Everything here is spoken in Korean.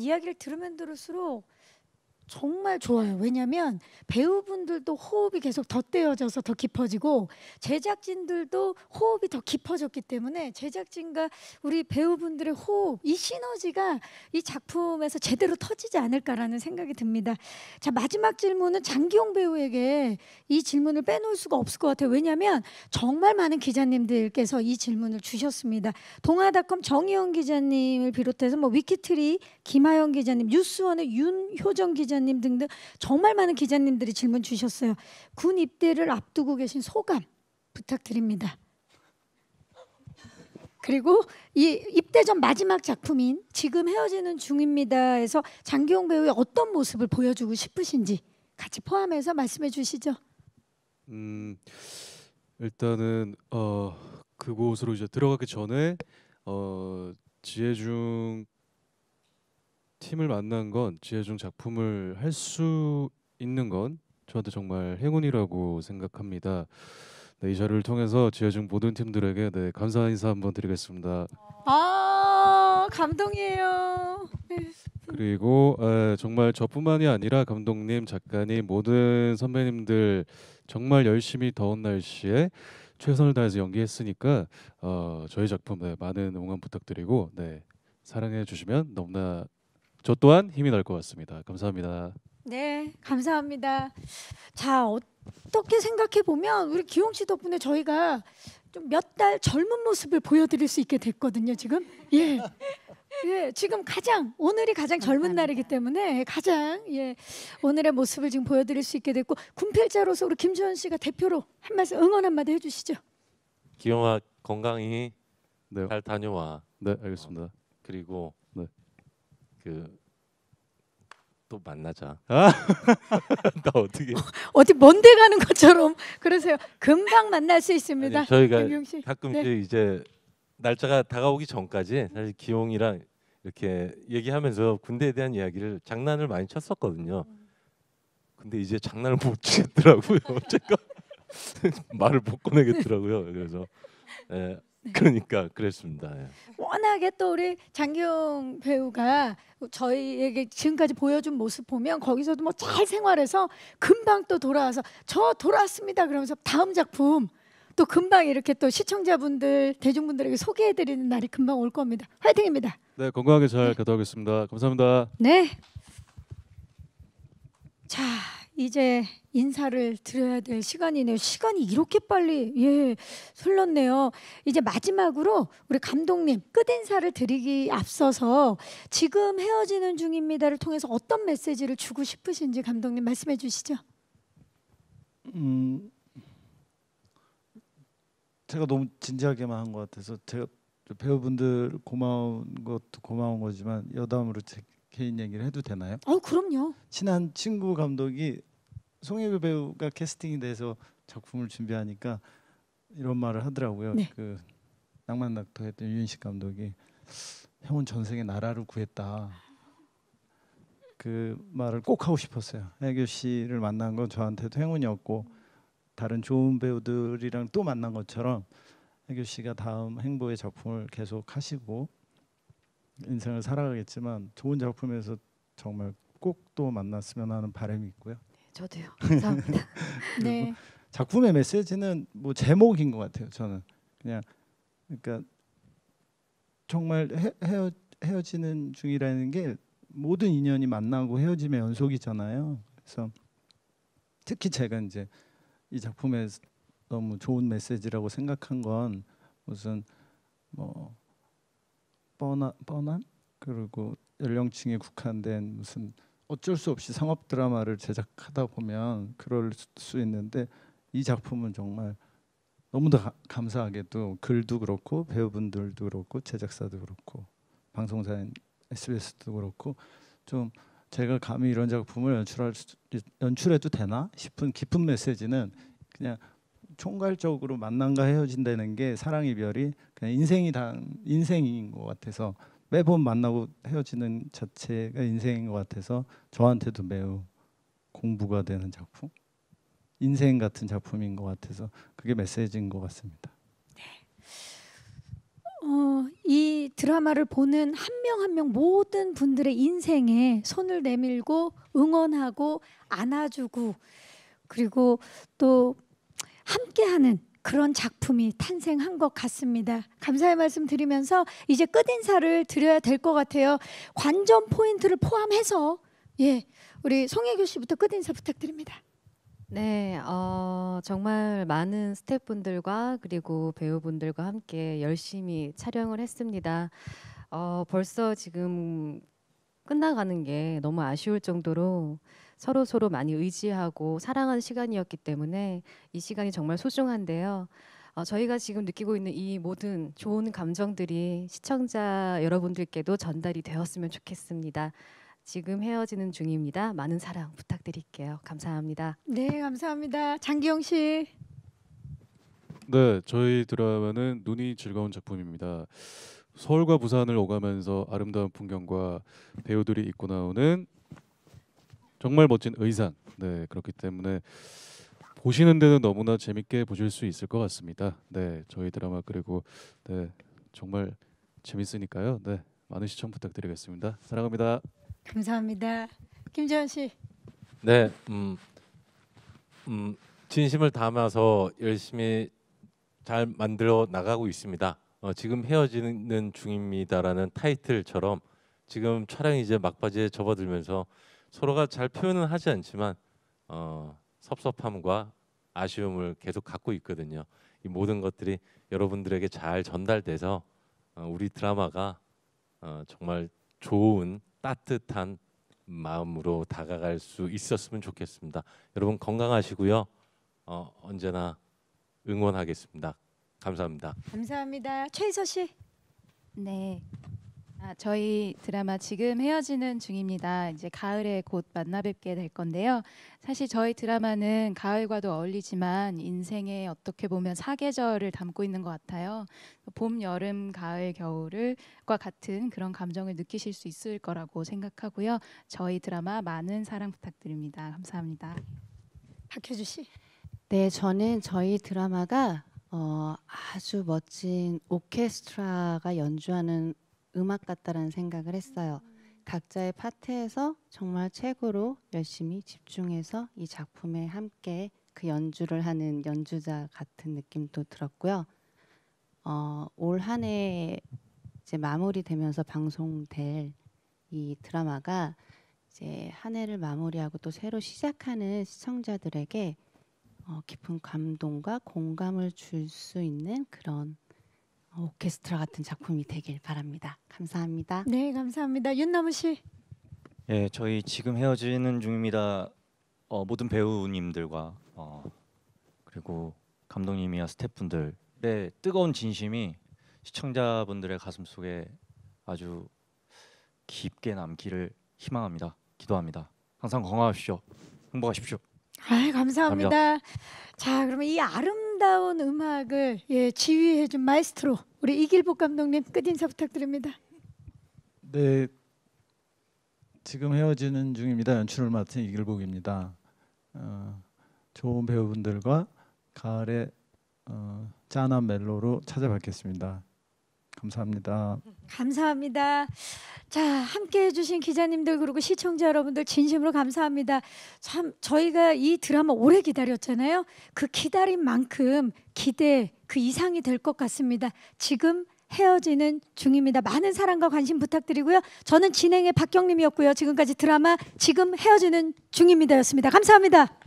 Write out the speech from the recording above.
이야기를 들으면 들을수록 정말 좋아요. 왜냐하면 배우분들도 호흡이 계속 덧대어져서 더 깊어지고 제작진들도 호흡이 더 깊어졌기 때문에 제작진과 우리 배우분들의 호흡 이 시너지가 이 작품에서 제대로 터지지 않을까라는 생각이 듭니다. 자 마지막 질문은 장기용 배우에게 이 질문을 빼놓을 수가 없을 것 같아요. 왜냐하면 정말 많은 기자님들께서 이 질문을 주셨습니다. 동아닷컴 정희영 기자님을 비롯해서 뭐 위키트리 김하영 기자님, 뉴스원의 윤효정 기자님 기자님 등등 정말 많은 기자님들이 질문 주셨어요. 군 입대를 앞두고 계신 소감 부탁드립니다. 그리고 이 입대 전 마지막 작품인 지금 헤어지는 중입니다에서 장기용 배우의 어떤 모습을 보여주고 싶으신지 같이 포함해서 말씀해 주시죠. 음 일단은 어 그곳으로 이제 들어가기 전에 어 지혜중 팀을 만난 건 지혜중 작품을 할 수 있는 건 저한테 정말 행운이라고 생각합니다. 네, 이 자리를 통해서 지혜중 모든 팀들에게 네, 감사 인사 한번 드리겠습니다. 아 감동이에요. 네. 그리고 에, 정말 저뿐만이 아니라 감독님, 작가님, 모든 선배님들 정말 열심히 더운 날씨에 최선을 다해서 연기했으니까 어, 저희 작품에 네, 많은 응원 부탁드리고 네, 사랑해 주시면 너무나 저 또한 힘이 날 것 같습니다. 감사합니다. 네, 감사합니다. 자, 어떻게 생각해 보면 우리 기용 씨 덕분에 저희가 좀 몇 달 젊은 모습을 보여드릴 수 있게 됐거든요. 지금 예, 예, 지금 가장 오늘이 가장 젊은 날이기 때문에 가장 예 오늘의 모습을 지금 보여드릴 수 있게 됐고 군필자로서 우리 김주현 씨가 대표로 한 말씀 응원 한 마디 해주시죠. 기용아 건강히 네. 잘 다녀와. 네, 알겠습니다. 어, 그리고 네. 그또 만나자. 아. 나 어떻게? 어, 어디 먼데 가는 것처럼 그러세요. 금방 만날 수 있습니다. 아니, 저희가 가끔 네. 그 이제 날짜가 다가오기 전까지 사실 기용이랑 이렇게 얘기하면서 군대에 대한 이야기를 장난을 많이 쳤었거든요. 근데 이제 장난을 못 치겠더라고요. 제가 말을 못 꺼내겠더라고요. 그래서 예, 네. 그러니까 그랬습니다. 예. 워낙에 또 우리 장기영 배우가 저희에게 지금까지 보여준 모습 보면 거기서도 뭐 잘 생활해서 금방 또 돌아와서 저 돌아왔습니다 그러면서 다음 작품 또 금방 이렇게 또 시청자분들 대중분들에게 소개해드리는 날이 금방 올 겁니다. 화이팅입니다. 네 건강하게 잘 네. 가도록하겠습니다 감사합니다. 네. 자. 이제 인사를 드려야 될 시간이네요. 시간이 이렇게 빨리 예 흘렀네요. 이제 마지막으로 우리 감독님 끝인사를 드리기 앞서서 지금 헤어지는 중입니다를 통해서 어떤 메시지를 주고 싶으신지 감독님 말씀해 주시죠. 음 제가 너무 진지하게만 한 것 같아서 제가 배우분들 고마운 것도 고마운 거지만 여담으로 제 개인 얘기를 해도 되나요? 아 그럼요. 친한 친구 감독이 송혜교 배우가 캐스팅이 돼서 작품을 준비하니까 이런 말을 하더라고요. 네. 그 낭만 낙토 했던 유인식 감독이 형은 전생에 나라를 구했다. 그 말을 꼭 하고 싶었어요. 해교 씨를 만난 건 저한테도 행운이었고 다른 좋은 배우들이랑 또 만난 것처럼 해교 씨가 다음 행보의 작품을 계속 하시고 인생을 살아가겠지만 좋은 작품에서 정말 꼭 또 만났으면 하는 바람이 있고요. 저도요. 감사합니다. 네. 작품의 메시지는 뭐 제목인 것 같아요. 저는 그냥 그러니까 정말 헤, 어 헤어지는 중이라는 게 모든 인연이 만나고 헤어짐의 연속이잖아요. 그래서 특히 제가 이제 이 작품에 너무 좋은 메시지라고 생각한 건 무슨 뭐 뻔한 뻔한 그리고 연령층에 국한된 무슨 어쩔 수 없이 상업 드라마를 제작하다 보면 그럴 수 있는데 이 작품은 정말 너무도 감사하게도 글도 그렇고 배우분들도 그렇고 제작사도 그렇고 방송사인 SBS도 그렇고 좀 제가 감히 이런 작품을 연출할 수, 연출해도 되나 싶은 깊은 메시지는 그냥 총괄적으로 만남과 헤어진다는 게 사랑 이별이 그냥 인생이 다 인생인 것 같아서 매번 만나고 헤어지는 자체가 인생인 것 같아서 저한테도 매우 공부가 되는 작품, 인생 같은 작품인 것 같아서 그게 메시지인 것 같습니다. 네. 어, 이 드라마를 보는 한 명 한 명 모든 분들의 인생에 손을 내밀고 응원하고 안아주고 그리고 또 함께하는 그런 작품이 탄생한 것 같습니다. 감사의 말씀 드리면서 이제 끝인사를 드려야 될 것 같아요. 관전 포인트를 포함해서 예, 우리 송혜교 씨부터 끝인사 부탁드립니다. 네, 어, 정말 많은 스태프분들과 그리고 배우분들과 함께 열심히 촬영을 했습니다. 어, 벌써 지금 끝나가는 게 너무 아쉬울 정도로 서로 서로 많이 의지하고 사랑하는 시간이었기 때문에 이 시간이 정말 소중한데요. 어, 저희가 지금 느끼고 있는 이 모든 좋은 감정들이 시청자 여러분들께도 전달이 되었으면 좋겠습니다. 지금 헤어지는 중입니다. 많은 사랑 부탁드릴게요. 감사합니다. 네, 감사합니다. 장기영 씨. 네, 저희 드라마는 눈이 즐거운 작품입니다. 서울과 부산을 오가면서 아름다운 풍경과 배우들이 입고 나오는 정말 멋진 의상. 네, 그렇기 때문에 보시는 데는 너무나 재밌게 보실 수 있을 것 같습니다. 네, 저희 드라마 그리고 네, 정말 재밌으니까요. 네, 많은 시청 부탁드리겠습니다. 사랑합니다. 감사합니다. 김재현 씨. 네, 음, 음, 진심을 담아서 열심히 잘 만들어 나가고 있습니다. 어, 지금 헤어지는 중입니다라는 타이틀처럼 지금 촬영 이제 막바지에 접어들면서 서로가 잘 표현은 하지 않지만 어, 섭섭함과 아쉬움을 계속 갖고 있거든요. 이 모든 것들이 여러분들에게 잘 전달돼서 어, 우리 드라마가 어, 정말 좋은 따뜻한 마음으로 다가갈 수 있었으면 좋겠습니다. 여러분 건강하시고요. 어, 언제나 응원하겠습니다. 감사합니다. 감사합니다. 최희서 씨. 네. 아, 저희 드라마 지금 헤어지는 중입니다. 이제 가을에 곧 만나 뵙게 될 건데요. 사실 저희 드라마는 가을과도 어울리지만 인생에 어떻게 보면 사계절을 담고 있는 것 같아요. 봄, 여름, 가을, 겨울과 같은 그런 감정을 느끼실 수 있을 거라고 생각하고요. 저희 드라마 많은 사랑 부탁드립니다. 감사합니다. 박효주 씨. 네, 저는 저희 드라마가 어, 아주 멋진 오케스트라가 연주하는 음악 같다라는 생각을 했어요. 각자의 파트에서 정말 최고로 열심히 집중해서 이 작품에 함께 그 연주를 하는 연주자 같은 느낌도 들었고요. 어, 올 한해 이제 마무리되면서 방송될 이 드라마가 이제 한 해를 마무리하고 또 새로 시작하는 시청자들에게 어, 깊은 감동과 공감을 줄 수 있는 그런 오케스트라 같은 작품이 되길 바랍니다. 감사합니다. 네, 감사합니다. 윤나무 씨. 예, 저희 지금 헤어지는 중입니다. 어, 모든 배우님들과 어, 그리고 감독님이나 스태프분들의 네, 뜨거운 진심이 시청자분들의 가슴 속에 아주 깊게 남기를 희망합니다. 기도합니다. 항상 건강하십시오. 행복하십시오. 아, 감사합니다. 감사합니다. 자, 그러면 이 아름 아름다운 음악을 예, 지휘해준 마이스트로 우리 이길복 감독님 끝인사 부탁드립니다. 네, 지금 헤어지는 중입니다. 연출을 맡은 이길복입니다. 어, 좋은 배우분들과 가을의 어, 짠한 멜로로 찾아뵙겠습니다. 감사합니다. 감사합니다. 자, 함께 해주신 기자님들 그리고 시청자 여러분들 진심으로 감사합니다. 참 저희가 이 드라마 오래 기다렸잖아요. 그 기다린 만큼 기대 그 이상이 될 것 같습니다. 지금 헤어지는 중입니다. 많은 사랑과 관심 부탁드리고요. 저는 진행의 박경림이었고요. 지금까지 드라마 지금 헤어지는 중입니다였습니다. 감사합니다.